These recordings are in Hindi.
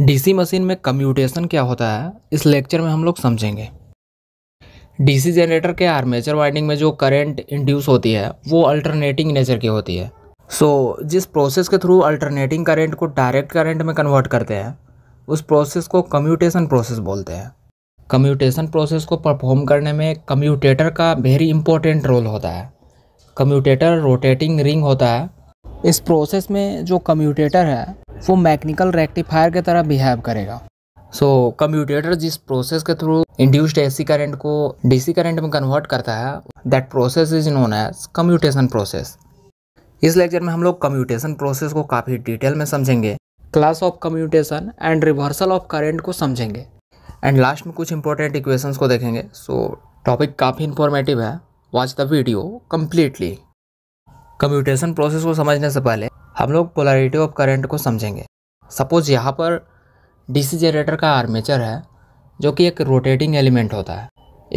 डीसी मशीन में कम्यूटेशन क्या होता है इस लेक्चर में हम लोग समझेंगे डीसी जनरेटर के आर्मेचर वाइंडिंग में जो करंट इंड्यूस होती है वो अल्टरनेटिंग नेचर की होती है सो so, जिस प्रोसेस के थ्रू अल्टरनेटिंग करंट को डायरेक्ट करंट में कन्वर्ट करते हैं उस प्रोसेस को कम्यूटेशन प्रोसेस बोलते हैं कम्यूटेशन प्रोसेस को परफॉर्म करने में कम्यूटेटर का वेरी इंपॉर्टेंट रोल होता है कम्यूटेटर रोटेटिंग रिंग होता है इस प्रोसेस में जो कम्यूटेटर है वो मैकेनिकल रेक्टिफायर की तरह बिहेव करेगा सो so, कम्यूटेटर जिस प्रोसेस के थ्रू इंड्यूस्ड एसी करंट को डीसी करंट में कन्वर्ट करता है that process is known as commutation process इस लेक्चर में हम लोग कम्यूटेशन प्रोसेस को काफ़ी डिटेल में समझेंगे class of commutation and reversal of current को समझेंगे एंड लास्ट में कुछ इंपॉर्टेंट इक्वेशंस को देखेंगे सो टॉपिक काफ़ी इंफॉर्मेटिव है watch the video completely commutation process को समझने से पहले हम लोग पोलरिटी ऑफ करंट को समझेंगे सपोज़ यहाँ पर डीसी जनरेटर का आर्मेचर है जो कि एक रोटेटिंग एलिमेंट होता है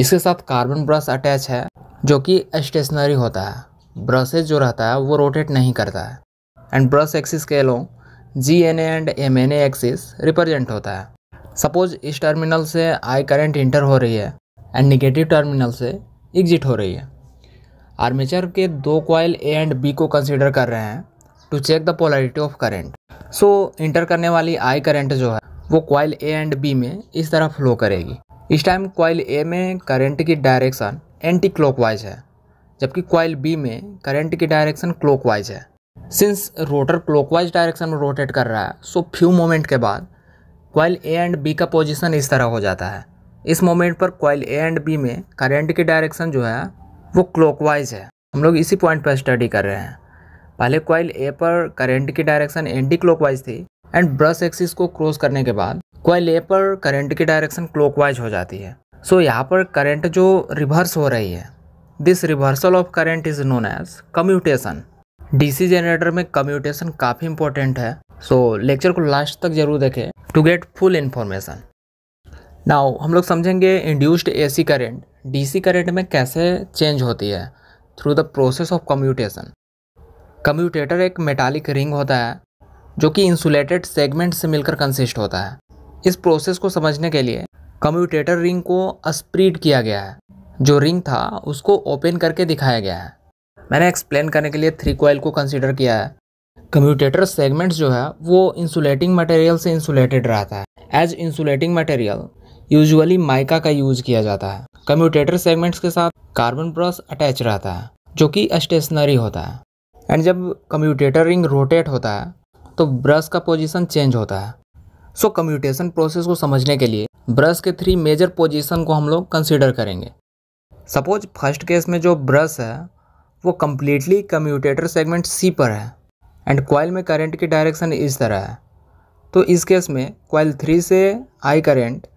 इसके साथ कार्बन ब्रश अटैच है जो कि स्टेशनरी होता है ब्रशेज जो रहता है वो रोटेट नहीं करता है एंड ब्रश एक्सिस के लो G N and M N axis represent होता है सपोज इस टर्मिनल से आई करंट इंटर हो रही है एंड निगेटिव टर्मिनल से एग्जिट हो रही है आर्मेचर के दो कॉयल ए एंड बी को कंसिडर कर रहे हैं to check the polarity of current so enter करने वाली आई करेंट जो है वो क्वाइल ए एंड बी में इस तरह फ्लो करेगी इस टाइम क्वाइल ए में करेंट की डायरेक्शन एंटी क्लॉकवाइज है जबकि क्वाइल बी में करेंट की डायरेक्शन क्लॉकवाइज है सिंस रोटर क्लॉकवाइज डायरेक्शन में रोटेट कर रहा है सो फ्यू मोमेंट के बाद क्वाइल ए एंड बी का पोजिशन इस तरह हो जाता है इस मोमेंट पर क्वाइल ए एंड बी में करेंट की डायरेक्शन जो है वो क्लॉकवाइज है हम लोग इसी पॉइंट पर स्टडी कर रहे हैं पहले क्वाइल ए पर करंट की डायरेक्शन एंटी क्लॉकवाइज थी एंड ब्रश एक्सिस को क्रॉस करने के बाद क्वाइल ए पर करंट की डायरेक्शन क्लॉकवाइज हो जाती है सो so, यहाँ पर करंट जो रिवर्स हो रही है this reversal of current is known as commutation D generator में कम्यूटेशन काफ़ी इंपॉर्टेंट है सो so, लेक्चर को लास्ट तक जरूर देखें to get full information now हम लोग समझेंगे induced AC current DC current में कैसे चेंज होती है through the process of commutation commutator एक मेटालिक रिंग होता है जो कि इंसुलेटेड सेगमेंट से मिलकर कंसिस्ट होता है इस प्रोसेस को समझने के लिए कम्यूटेटर रिंग को स्प्रीड किया गया है जो रिंग था उसको ओपन करके दिखाया गया है मैंने एक्सप्लेन करने के लिए थ्री कोयल को कंसिडर किया है कम्यूटेटर सेगमेंट्स जो है वो इंसुलेटिंग मटेरियल से इंसुलेटेड रहता है as insulating material usually mica का यूज किया जाता है कम्यूटेटर सेगमेंट्स के साथ कार्बन ब्रश अटैच रहता है जो कि स्टेशनरी होता है एंड जब कम्यूटेटर रिंग रोटेट होता है तो ब्रश का पोजीशन चेंज होता है सो so, कम्यूटेशन प्रोसेस को समझने के लिए ब्रश के थ्री मेजर पोजीशन को हम लोग कंसिडर करेंगे सपोज फर्स्ट केस में जो ब्रश है वो कम्प्लीटली कम्यूटेटर सेगमेंट सी पर है एंड कॉयल में करंट की डायरेक्शन इस तरह है तो इस केस में कॉयल थ्री से I current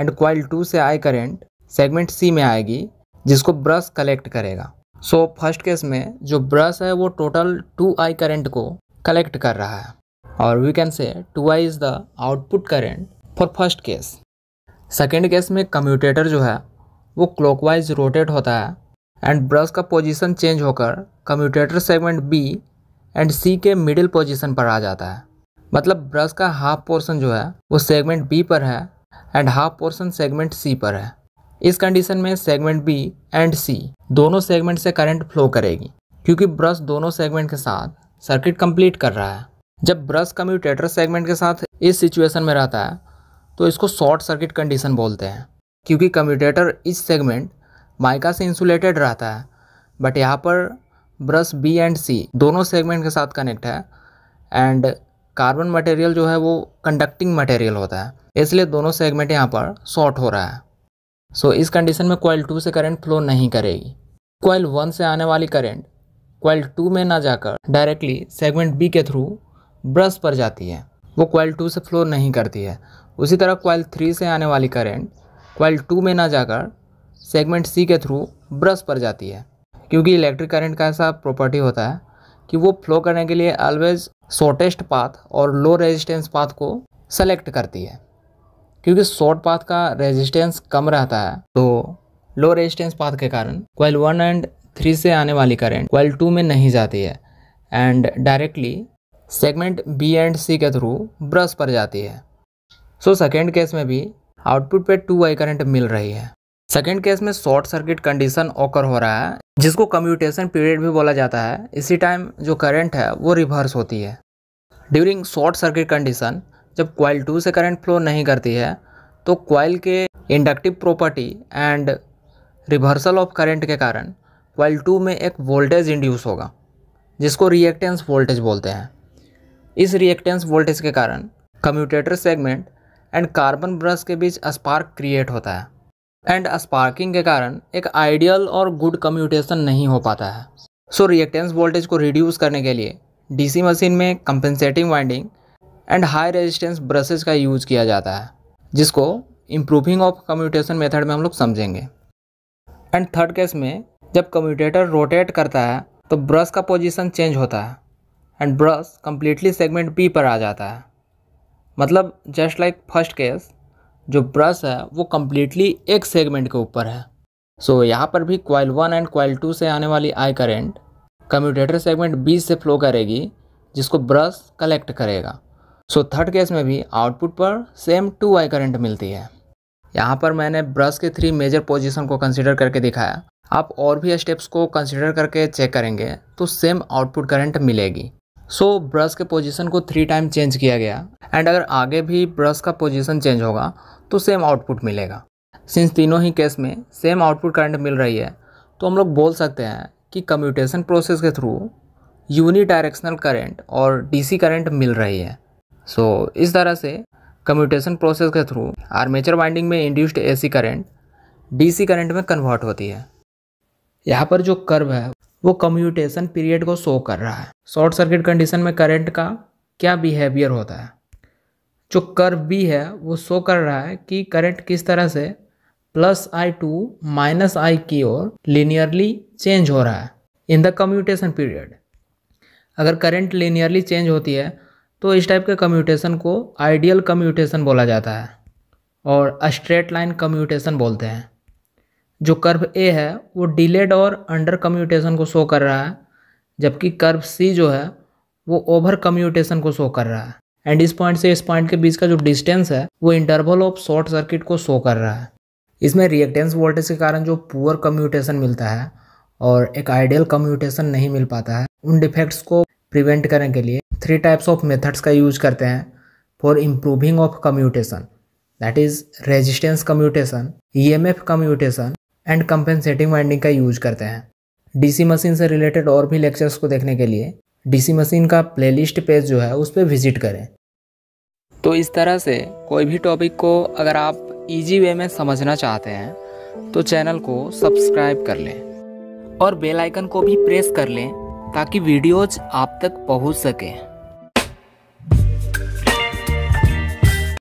and coil two से आई करंट सेगमेंट सी में आएगी जिसको ब्रश कलेक्ट करेगा सो फर्स्ट केस में जो ब्रश है वो टोटल टू आई करेंट को कलेक्ट कर रहा है और we can say two I is the output current for first case second case में कम्यूटेटर जो है वो क्लॉकवाइज रोटेट होता है एंड ब्रश का पोजीशन चेंज होकर commutator segment B and C के मिडिल पोजीशन पर आ जाता है मतलब ब्रश का हाफ पोर्शन जो है वो सेगमेंट बी पर है and half portion segment C पर है इस कंडीशन में सेगमेंट बी एंड सी दोनों सेगमेंट से करंट फ्लो करेगी क्योंकि ब्रश दोनों सेगमेंट के साथ सर्किट कंप्लीट कर रहा है जब ब्रश कम्यूटेटर सेगमेंट के साथ इस सिचुएशन में रहता है तो इसको शॉर्ट सर्किट कंडीशन बोलते हैं क्योंकि कम्यूटेटर इस सेगमेंट माइका से इंसुलेटेड रहता है बट यहाँ पर ब्रश बी एंड सी दोनों सेगमेंट के साथ कनेक्ट है एंड कार्बन मटेरियल जो है वो कंडक्टिंग मटेरियल होता है इसलिए दोनों सेगमेंट यहाँ पर शॉर्ट हो रहा है सो so, इस कंडीशन में कोयल टू से करंट फ्लो नहीं करेगी कोयल वन से आने वाली करंट क्वाइल टू में ना जाकर डायरेक्टली सेगमेंट बी के थ्रू ब्रश पर जाती है वो क्वाइल टू से फ्लो नहीं करती है उसी तरह क्वाइल थ्री से आने वाली करंट क्वाइल टू में ना जाकर सेगमेंट सी के थ्रू ब्रश पर जाती है क्योंकि इलेक्ट्रिक करंट का ऐसा प्रॉपर्टी होता है कि वो फ्लो करने के लिए ऑलवेज शॉर्टेस्ट पाथ और लो रेजिस्टेंस पाथ को सेलेक्ट करती है क्योंकि शॉर्ट पाथ का रेजिस्टेंस कम रहता है तो लो रेजिस्टेंस पाथ के कारण क्वाइल वन एंड थ्री से आने वाली करंट क्वाइल टू में नहीं जाती है and directly segment B and C के थ्रू ब्रश पर जाती है सो सेकेंड केस में भी आउटपुट पे टू वाई करंट मिल रही है सेकेंड केस में शॉर्ट सर्किट कंडीशन ऑकर हो रहा है जिसको कम्यूटेशन पीरियड भी बोला जाता है इसी टाइम जो करंट है वो रिवर्स होती है ड्यूरिंग शॉर्ट सर्किट कंडीशन जब क्वाइल टू से करंट फ्लो नहीं करती है तो क्वाइल के inductive property and reversal of current के कारण क्वाइल टू में एक वोल्टेज इंड्यूस होगा जिसको रिएक्टेंस वोल्टेज बोलते हैं इस रिएक्टेंस वोल्टेज के कारण commutator segment and carbon brush के बीच स्पार्क क्रिएट होता है एंड स्पार्किंग के कारण एक आइडियल और गुड कम्यूटेशन नहीं हो पाता है सो रिएक्टेंस वोल्टेज को रिड्यूस करने के लिए डीसी मशीन में compensating winding and high resistance brushes का यूज़ किया जाता है जिसको इम्प्रूविंग ऑफ कम्यूटेशन मेथड में हम लोग समझेंगे एंड थर्ड केस में जब कम्यूटेटर रोटेट करता है तो ब्रश का पोजीशन चेंज होता है and brush completely segment B पर आ जाता है मतलब जस्ट लाइक फर्स्ट केस जो ब्रश है वो कम्प्लीटली एक सेगमेंट के ऊपर है सो so, यहाँ पर भी coil one and coil two से आने वाली I current commutator segment B से फ्लो करेगी जिसको ब्रश कलेक्ट करेगा सो थर्ड केस में भी आउटपुट पर सेम टू वाई करंट मिलती है यहाँ पर मैंने ब्रश के थ्री मेजर पोजीशन को कंसिडर करके दिखाया आप और भी स्टेप्स को कंसिडर करके चेक करेंगे तो सेम आउटपुट करंट मिलेगी सो ब्रश के पोजीशन को थ्री टाइम चेंज किया गया एंड अगर आगे भी ब्रश का पोजीशन चेंज होगा तो सेम आउटपुट मिलेगा सिंस तीनों ही केस में सेम आउटपुट करंट मिल रही है तो हम लोग बोल सकते हैं कि कम्यूटेशन प्रोसेस के थ्रू यूनिडायरेक्शनल करेंट और डी करंट मिल रही है सो so, इस तरह से कम्यूटेशन प्रोसेस के थ्रू आर्मेचर वाइंडिंग में induced AC current DC current में कन्वर्ट होती है यहाँ पर जो कर्व है वो कम्यूटेशन पीरियड को शो कर रहा है शॉर्ट सर्किट कंडीशन में करंट का क्या बिहेवियर होता है जो कर्व बी है वो शो कर रहा है कि करंट किस तरह से plus I to minus I की ओर लीनियरली चेंज हो रहा है इन द कम्यूटेशन पीरियड अगर करंट लीनियरली चेंज होती है तो इस टाइप के कम्यूटेशन को आइडियल कम्यूटेशन बोला जाता है और स्ट्रेट लाइन कम्यूटेशन बोलते हैं जो कर्व ए है वो डिलेड और अंडर कम्यूटेशन को शो कर रहा है जबकि कर्व सी जो है वो ओवर कम्यूटेशन को शो कर रहा है एंड इस पॉइंट से इस पॉइंट के बीच का जो डिस्टेंस है वो इंटरवल ऑफ शॉर्ट सर्किट को शो कर रहा है इसमें रिएक्टेंस वोल्टेज के कारण जो पुअर कम्यूटेशन मिलता है और एक आइडियल कम्यूटेशन नहीं मिल पाता है उन डिफेक्ट्स को प्रिवेंट करने के लिए थ्री टाइप्स ऑफ मेथड्स का यूज करते हैं for improving of commutation that is resistance commutation E M F commutation and compensating winding का यूज करते हैं डीसी मशीन से रिलेटेड और भी लेक्चर्स को देखने के लिए डीसी मशीन का प्लेलिस्ट पेज जो है उस पर विजिट करें तो इस तरह से कोई भी टॉपिक को अगर आप इजी वे में समझना चाहते हैं तो चैनल को सब्सक्राइब कर लें और बेल आइकन को भी प्रेस कर लें ताकि वीडियोज आप तक पहुंच सकें